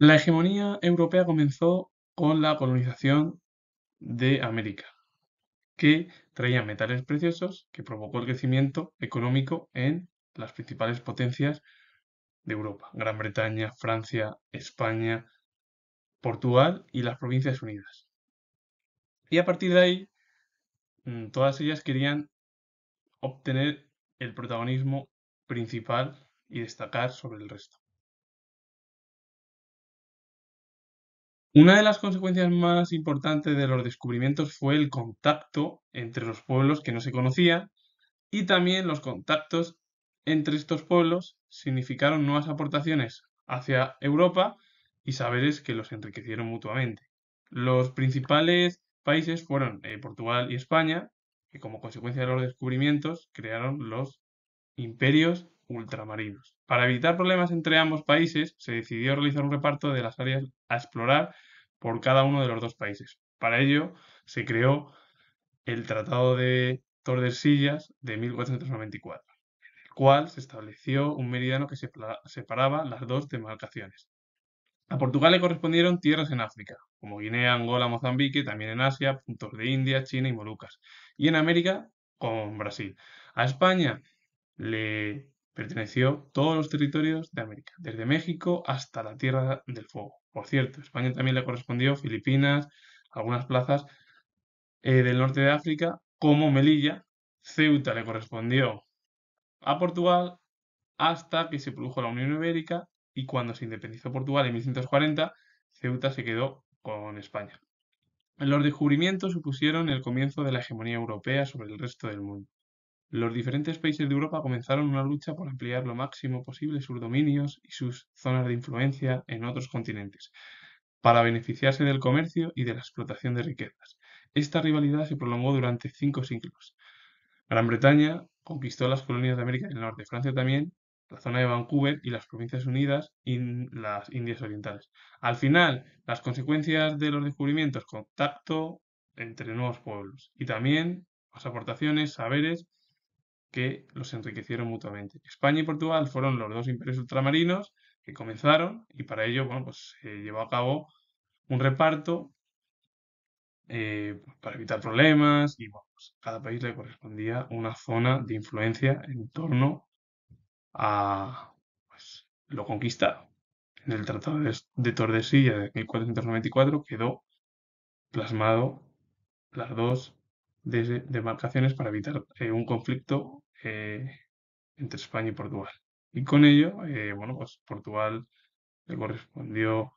La hegemonía europea comenzó con la colonización de América, que traía metales preciosos que provocó el crecimiento económico en las principales potencias de Europa, Gran Bretaña, Francia, España, Portugal y las Provincias Unidas. Y a partir de ahí, mm, todas ellas querían obtener el protagonismo principal y destacar sobre el resto. Una de las consecuencias más importantes de los descubrimientos fue el contacto entre los pueblos que no se conocían y también los contactos entre estos pueblos significaron nuevas aportaciones hacia Europa y saberes que los enriquecieron mutuamente. Los principales países fueron eh, Portugal y España, que como consecuencia de los descubrimientos crearon los imperios ultramarinos. Para evitar problemas entre ambos países, se decidió realizar un reparto de las áreas a explorar por cada uno de los dos países. Para ello, se creó el Tratado de Tordesillas de 1494, en el cual se estableció un meridiano que separaba las dos demarcaciones. A Portugal le correspondieron tierras en África, como Guinea, Angola, Mozambique, también en Asia, puntos de India, China y Molucas, y en América con Brasil. A España le Perteneció todos los territorios de América, desde México hasta la Tierra del Fuego. Por cierto, España también le correspondió Filipinas, algunas plazas eh, del norte de África, como Melilla. Ceuta le correspondió a Portugal hasta que se produjo la Unión Ibérica y cuando se independizó Portugal en 1140, Ceuta se quedó con España. Los descubrimientos supusieron el comienzo de la hegemonía europea sobre el resto del mundo. Los diferentes países de Europa comenzaron una lucha por ampliar lo máximo posible sus dominios y sus zonas de influencia en otros continentes, para beneficiarse del comercio y de la explotación de riquezas. Esta rivalidad se prolongó durante cinco siglos. Gran Bretaña conquistó las colonias de América del Norte, Francia también, la zona de Vancouver y las Provincias Unidas y las Indias Orientales. Al final, las consecuencias de los descubrimientos, contacto entre nuevos pueblos y también las aportaciones, saberes que los enriquecieron mutuamente. España y Portugal fueron los dos imperios ultramarinos que comenzaron y para ello bueno, pues, se llevó a cabo un reparto eh, para evitar problemas y pues, cada país le correspondía una zona de influencia en torno a pues, lo conquistado. En el Tratado de Tordesillas de 1494 quedó plasmado las dos de demarcaciones para evitar eh, un conflicto eh, entre España y Portugal. Y con ello, eh, bueno, pues Portugal le correspondió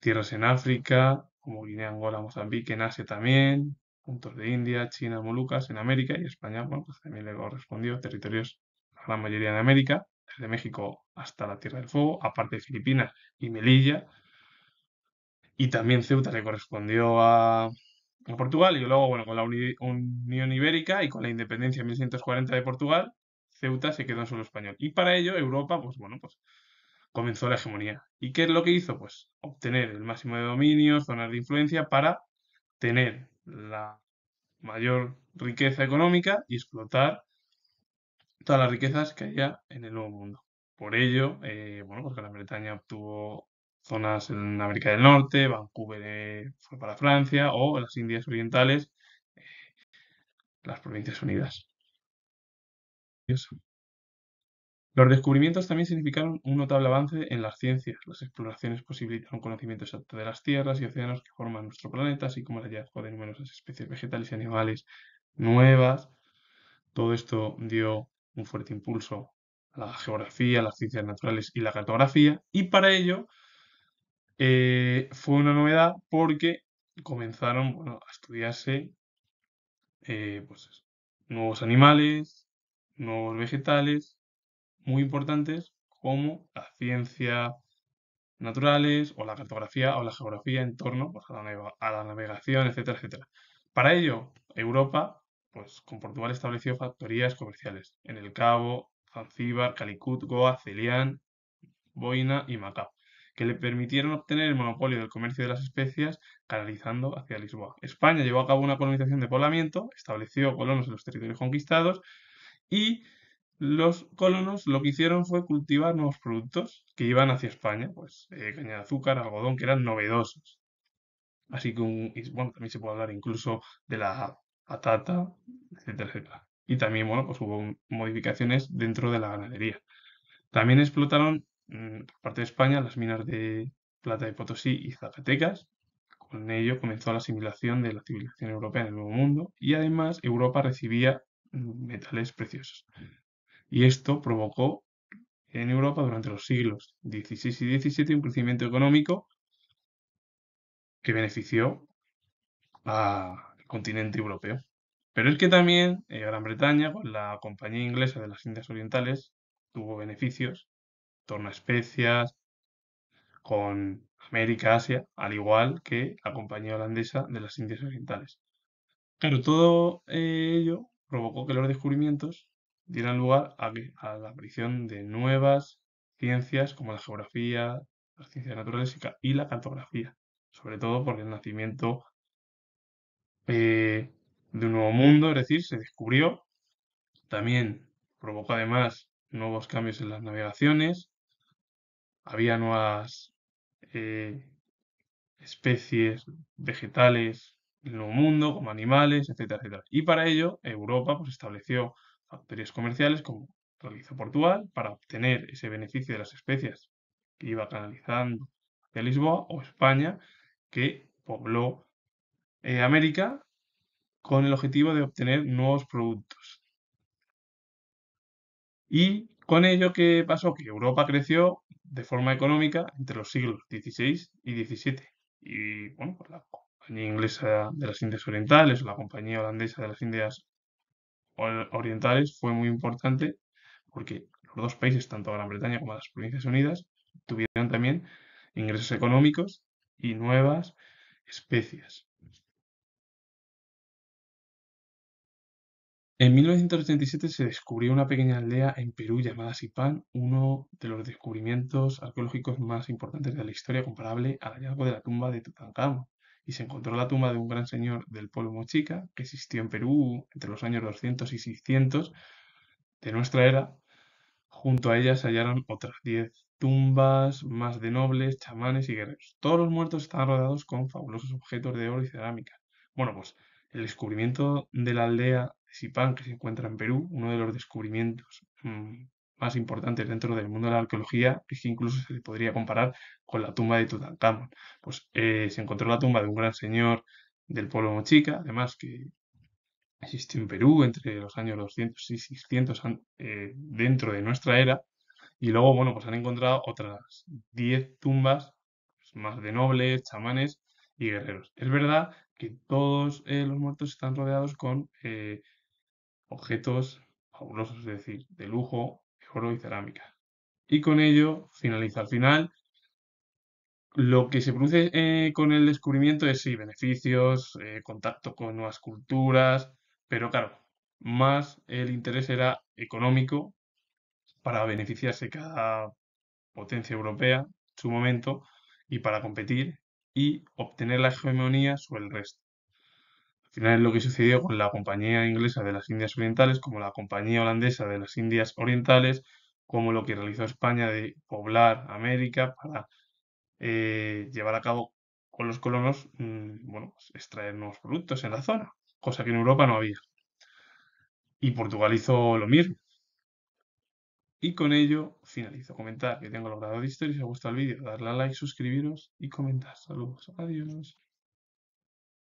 tierras en África, como Guinea, Angola, Mozambique, en Asia también, puntos de India, China, Molucas, en América y España, bueno, pues también le correspondió territorios, la gran mayoría en América, desde México hasta la Tierra del Fuego, aparte de Filipinas y Melilla. Y también Ceuta le correspondió a, Portugal, y luego, bueno, con la Unión Ibérica y con la independencia en 1140 de Portugal, Ceuta se quedó en suelo español. Y para ello, Europa, pues bueno, pues comenzó la hegemonía. ¿Y qué es lo que hizo? Pues obtener el máximo de dominio, zonas de influencia, para tener la mayor riqueza económica y explotar todas las riquezas que haya en el Nuevo Mundo. Por ello, eh, bueno, pues Gran Bretaña obtuvo zonas en América del Norte, Vancouver eh, fue para Francia o en las Indias Orientales, eh, las Provincias Unidas. Los descubrimientos también significaron un notable avance en las ciencias. Las exploraciones posibilitaron conocimiento exacto de las tierras y océanos que forman nuestro planeta, así como el hallazgo de numerosas especies vegetales y animales nuevas. Todo esto dio un fuerte impulso a la geografía, las ciencias naturales y la cartografía, y para ello eh, fue una novedad porque comenzaron a estudiarse eh, pues nuevos animales, nuevos vegetales, muy importantes como la ciencia naturales o la cartografía o la geografía en torno pues, a, la navegación, etcétera, etcétera. Para ello, Europa, pues con Portugal estableció factorías comerciales en El Cabo, Zanzíbar, Calicut, Goa, Celián, Boina y Macao que le permitieron obtener el monopolio del comercio de las especias, canalizando hacia Lisboa. España llevó a cabo una colonización de poblamiento, estableció colonos en los territorios conquistados y los colonos lo que hicieron fue cultivar nuevos productos que iban hacia España, pues eh, caña de azúcar, algodón, que eran novedosos. Así que, bueno, también se puede hablar incluso de la patata, etcétera, etcétera. Y también, bueno, pues hubo modificaciones dentro de la ganadería. También explotaron Mm, parte de España, las minas de plata de Potosí y Zacatecas. Con ello comenzó la asimilación de la civilización europea en el Nuevo Mundo y además Europa recibía mm, metales preciosos. Y esto provocó en Europa durante los siglos XVI y XVII un crecimiento económico que benefició al continente europeo. Pero es que también eh, Gran Bretaña, con la Compañía Inglesa de las Indias Orientales, tuvo beneficios torno a especias, con América, Asia, al igual que la compañía holandesa de las Indias Orientales. Pero todo eh, ello provocó que los descubrimientos dieran lugar a, la aparición de nuevas ciencias como la geografía, la ciencia naturalística y la cartografía, sobre todo por el nacimiento eh, de un nuevo mundo, es decir, se descubrió, también provocó además nuevos cambios en las navegaciones, había nuevas eh, especies vegetales en el mundo, como animales, etcétera, etcétera. Y para ello, Europa pues, estableció factorías comerciales, como realizó Portugal, para obtener ese beneficio de las especies que iba canalizando hacia Lisboa, o España, que pobló eh, América con el objetivo de obtener nuevos productos. Y con ello, ¿qué pasó? Que Europa creció de forma económica entre los siglos XVI y XVII. Y bueno, pues la Compañía Inglesa de las Indias Orientales, la Compañía Holandesa de las Indias Orientales fue muy importante porque los dos países, tanto Gran Bretaña como las Provincias Unidas, tuvieron también ingresos económicos y nuevas especies. En 1987 se descubrió una pequeña aldea en Perú llamada Sipán, uno de los descubrimientos arqueológicos más importantes de la historia comparable al hallazgo de la tumba de Tutankamón, y se encontró la tumba de un gran señor del pueblo mochica que existió en Perú entre los años 200 y 600 de nuestra era. Junto a ella se hallaron otras 10 tumbas más de nobles, chamanes y guerreros. Todos los muertos están rodeados con fabulosos objetos de oro y cerámica. Bueno, pues el descubrimiento de la aldea que se encuentra en Perú, uno de los descubrimientos mm, más importantes dentro del mundo de la arqueología es que incluso se podría comparar con la tumba de Tutankamón. Pues eh, se encontró la tumba de un gran señor del pueblo mochica, además que existe en Perú entre los años 200 y 600 eh, dentro de nuestra era. Y luego, bueno, pues han encontrado otras 10 tumbas, pues, más de nobles, chamanes y guerreros. Es verdad que todos eh, los muertos están rodeados con objetos fabulosos, es decir, de lujo, oro y cerámica. Y con ello finaliza. Al final, lo que se produce eh, con el descubrimiento es sí, beneficios, eh, contacto con nuevas culturas, pero claro, más el interés era económico para beneficiarse cada potencia europea en su momento y para competir y obtener la hegemonía sobre el resto final lo que sucedió con la Compañía Inglesa de las Indias Orientales, como la Compañía Holandesa de las Indias Orientales, como lo que realizó España de poblar América para eh, llevar a cabo con los colonos, mm, bueno, pues extraer nuevos productos en la zona, cosa que en Europa no había. Y Portugal hizo lo mismo. Y con ello finalizo. Comentar que tengo logrado de historia. Si os gusta el vídeo, darle a like, suscribiros y comentar. Saludos. Adiós.